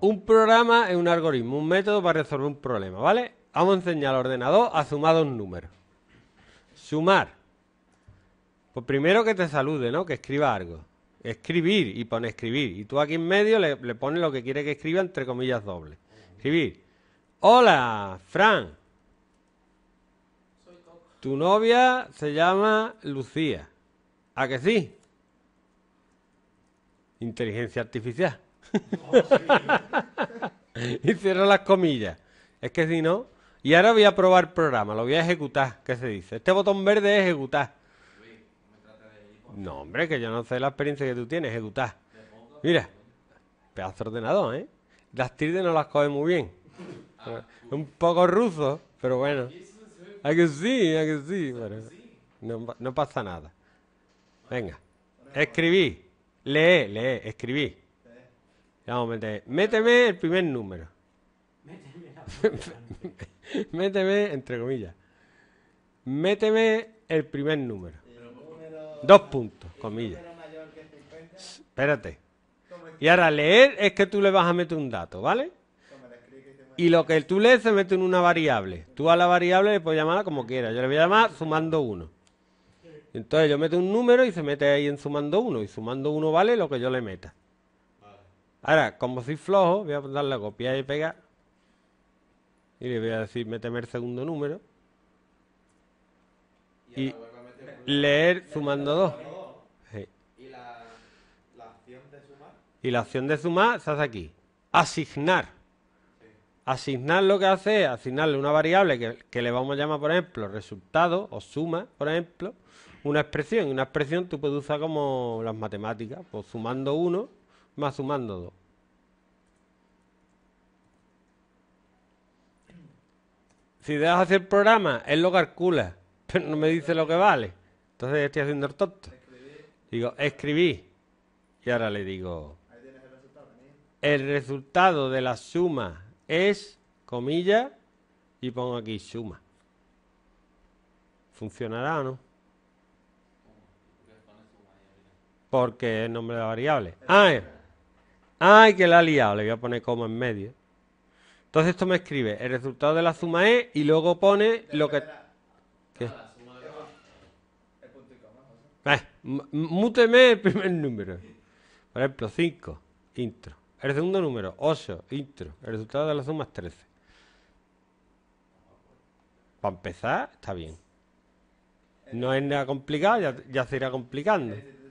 Un programa es un algoritmo, un método para resolver un problema, ¿vale? Vamos a enseñar al ordenador a sumar dos números. Sumar. Pues primero que te salude, ¿no? Que escriba algo. Escribir y pone escribir. Y tú aquí en medio le, pones lo que quiere que escriba entre comillas dobles. Escribir. Hola, Fran. Tu novia se llama Lucía. ¿A que sí? Inteligencia artificial. y cierro las comillas. Es que si no... Y ahora voy a probar el programa, lo voy a ejecutar, ¿qué se dice? Este botón verde es ejecutar. No, hombre, que yo no sé la experiencia que tú tienes, ejecutar. Mira, pedazo de ordenador, ¿eh? Las tildes no las coge muy bien. Ah. Un poco ruso, pero bueno. Hay que sí, hay que sí. No, pasa nada. Venga, escribí, lee, leé, escribí vamos a meter, méteme el primer número. méteme, entre comillas. Méteme el primer número. Dos puntos, comillas. Espérate. Y ahora leer es que tú le vas a meter un dato, ¿vale? Y lo que tú lees se mete en una variable. Tú a la variable le puedes llamarla como quieras. Yo le voy a llamar sumando uno. Entonces yo meto un número y se mete ahí en sumando uno. Y sumando uno vale lo que yo le meta. Ahora, como soy flojo, voy a darle a copiar y pegar. Y le voy a decir, méteme el segundo número. Y, leer sumando dos. ¿Y la, opción acción de sumar? Y se hace aquí. Asignar. Asignar lo que hace es asignarle una variable que, que le vamos a llamar, por ejemplo, resultado o suma, por ejemplo, una expresión. Una expresión tú puedes usar como las matemáticas, pues sumando uno. Más sumando dos. Si dejas hacer programa, él lo calcula, pero no me dice lo que vale. Entonces estoy haciendo el tonto. Digo, escribí. Y ahora le digo, el resultado de la suma es, comilla, y pongo aquí suma. ¿Funcionará o no? Porque es nombre de la variable. Ah, Ay, que la ha liado. Le voy a poner coma en medio. Entonces esto me escribe el resultado de la suma E y luego pone lo que... ¿Qué? Eh, el primer número. Por ejemplo, 5, intro. El segundo número, 8, intro. El resultado de la suma es 13. Para empezar, está bien. No es nada complicado, ya, ya se irá complicando. Eh,